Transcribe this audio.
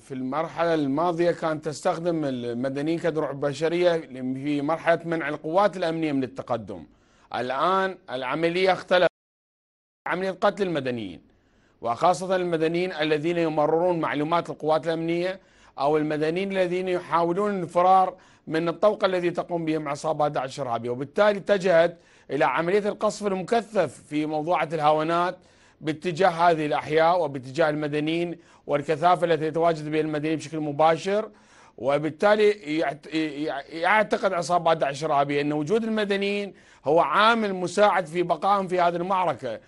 في المرحلة الماضية كانت تستخدم المدنيين كدروع بشرية في مرحلة منع القوات الأمنية من التقدم الآن العملية اختلفت عملية قتل المدنيين وخاصة المدنيين الذين يمررون معلومات القوات الأمنية أو المدنيين الذين يحاولون الفرار من الطوق الذي تقوم بهم عصابات داعش الإرهابية وبالتالي اتجهت إلى عملية القصف المكثف في موضوعة الهاونات باتجاه هذه الأحياء وباتجاه المدنيين والكثافة التي يتواجد بها المدنيين بشكل مباشر وبالتالي يعتقد عصابات داعش الشرابي أن وجود المدنيين هو عامل مساعد في بقائهم في هذه المعركة